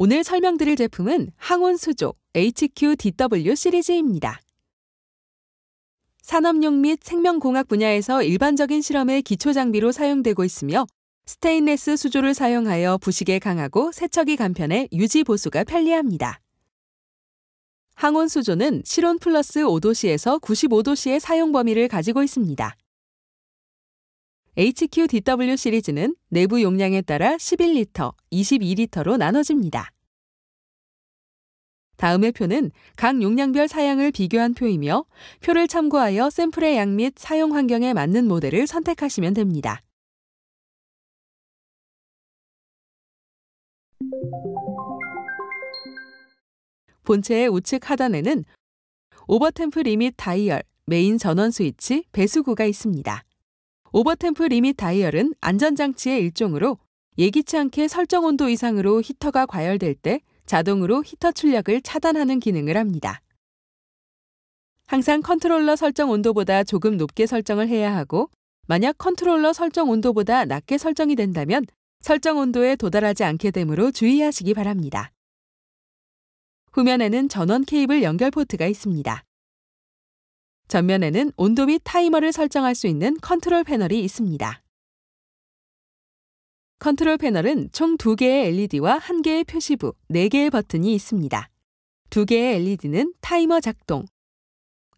오늘 설명드릴 제품은 항온 수조 HQDW 시리즈입니다. 산업용 및 생명공학 분야에서 일반적인 실험의 기초 장비로 사용되고 있으며 스테인레스 수조를 사용하여 부식에 강하고 세척이 간편해 유지 보수가 편리합니다. 항온 수조는 실온 플러스 5도씨에서 95도씨의 사용 범위를 가지고 있습니다. HQDW 시리즈는 내부 용량에 따라 11리터, 22리터로 나눠집니다. 다음의 표는 각 용량별 사양을 비교한 표이며 표를 참고하여 샘플의 양 및 사용 환경에 맞는 모델을 선택하시면 됩니다. 본체의 우측 하단에는 오버템프 리밋 다이얼, 메인 전원 스위치, 배수구가 있습니다. 오버템프 리밋 다이얼은 안전장치의 일종으로 예기치 않게 설정 온도 이상으로 히터가 과열될 때 자동으로 히터 출력을 차단하는 기능을 합니다. 항상 컨트롤러 설정 온도보다 조금 높게 설정을 해야 하고 만약 컨트롤러 설정 온도보다 낮게 설정이 된다면 설정 온도에 도달하지 않게 되므로 주의하시기 바랍니다. 후면에는 전원 케이블 연결 포트가 있습니다. 전면에는 온도 및 타이머를 설정할 수 있는 컨트롤 패널이 있습니다. 컨트롤 패널은 총 2개의 LED와 1개의 표시부, 4개의 버튼이 있습니다. 2개의 LED는 타이머 작동,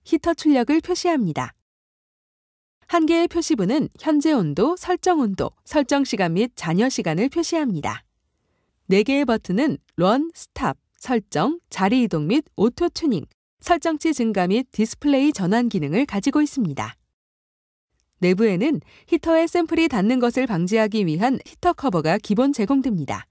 히터 출력을 표시합니다. 1개의 표시부는 현재 온도, 설정 온도, 설정 시간 및 잔여 시간을 표시합니다. 4개의 버튼은 런, 스탑, 설정, 자리 이동 및 오토 튜닝, 설정치 증가 및 디스플레이 전환 기능을 가지고 있습니다. 내부에는 히터에 샘플이 닿는 것을 방지하기 위한 히터 커버가 기본 제공됩니다.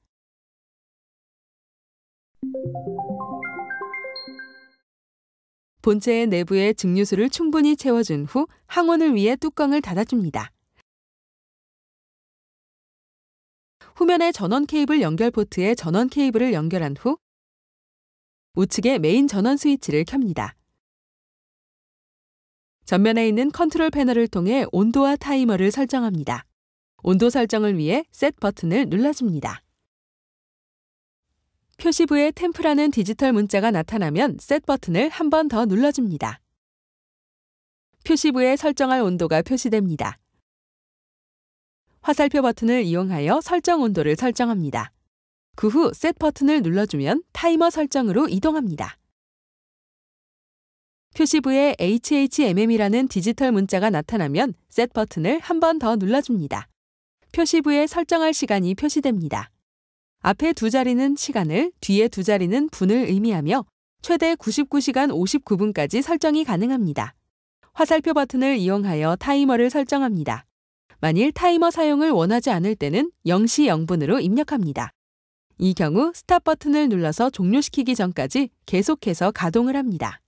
본체의 내부에 증류수를 충분히 채워준 후 항온을 위해 뚜껑을 닫아줍니다. 후면의 전원 케이블 연결 포트에 전원 케이블을 연결한 후 우측의 메인 전원 스위치를 켭니다. 전면에 있는 컨트롤 패널을 통해 온도와 타이머를 설정합니다. 온도 설정을 위해 Set 버튼을 눌러줍니다. 표시부에 템프라는 디지털 문자가 나타나면 Set 버튼을 한 번 더 눌러줍니다. 표시부에 설정할 온도가 표시됩니다. 화살표 버튼을 이용하여 설정 온도를 설정합니다. 그후 Set 버튼을 눌러주면 타이머 설정으로 이동합니다. 표시부에 HHMM이라는 디지털 문자가 나타나면 Set 버튼을 한 번 더 눌러줍니다. 표시부에 설정할 시간이 표시됩니다. 앞에 두 자리는 시간을, 뒤에 두 자리는 분을 의미하며 최대 99시간 59분까지 설정이 가능합니다. 화살표 버튼을 이용하여 타이머를 설정합니다. 만일 타이머 사용을 원하지 않을 때는 0시 0분으로 입력합니다. 이 경우 스탑 버튼을 눌러서 종료시키기 전까지 계속해서 가동을 합니다.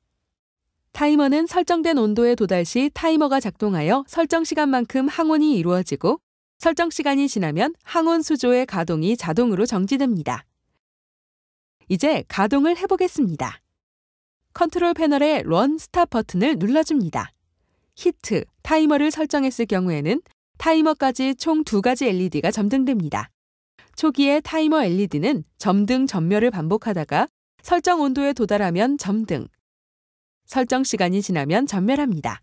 타이머는 설정된 온도에 도달 시 타이머가 작동하여 설정 시간만큼 항온이 이루어지고 설정 시간이 지나면 항온 수조의 가동이 자동으로 정지됩니다. 이제 가동을 해보겠습니다. 컨트롤 패널의 런 스탑 버튼을 눌러줍니다. 히트, 타이머를 설정했을 경우에는 타이머까지 총 두 가지 LED가 점등됩니다. 초기에 타이머 LED는 점등 점멸을 반복하다가 설정 온도에 도달하면 점등, 설정 시간이 지나면 점멸합니다.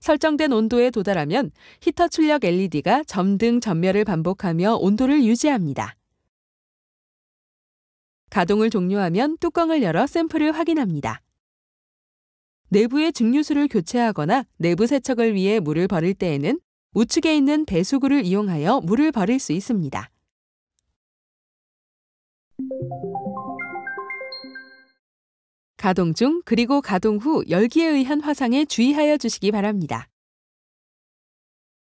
설정된 온도에 도달하면 히터 출력 LED가 점등 점멸을 반복하며 온도를 유지합니다. 가동을 종료하면 뚜껑을 열어 샘플을 확인합니다. 내부의 증류수를 교체하거나 내부 세척을 위해 물을 버릴 때에는 우측에 있는 배수구를 이용하여 물을 버릴 수 있습니다. 가동 중 그리고 가동 후 열기에 의한 화상에 주의하여 주시기 바랍니다.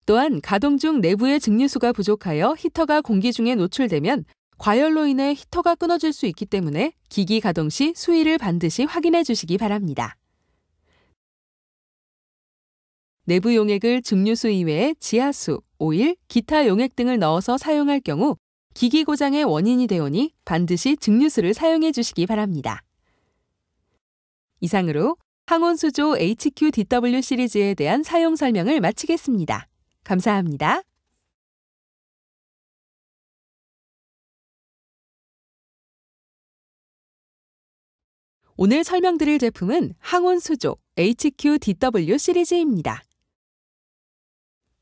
또한 가동 중 내부의 증류수가 부족하여 히터가 공기 중에 노출되면 과열로 인해 히터가 끊어질 수 있기 때문에 기기 가동 시 수위를 반드시 확인해 주시기 바랍니다. 내부 용액을 증류수 이외에 지하수, 오일, 기타 용액 등을 넣어서 사용할 경우 기기 고장의 원인이 되오니 반드시 증류수를 사용해 주시기 바랍니다. 이상으로 항온수조 HQDW 시리즈에 대한 사용 설명을 마치겠습니다. 감사합니다.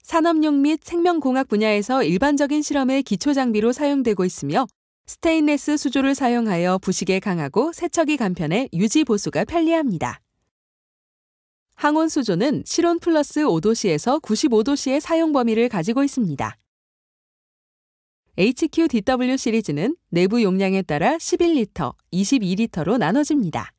산업용 및 생명공학 분야에서 일반적인 실험의 기초 장비로 사용되고 있으며 스테인레스 수조를 사용하여 부식에 강하고 세척이 간편해 유지 보수가 편리합니다. 항온 수조는 실온 플러스 5도씨에서 95도씨의 사용 범위를 가지고 있습니다. HQDW 시리즈는 내부 용량에 따라 11리터, 22리터로 나눠집니다.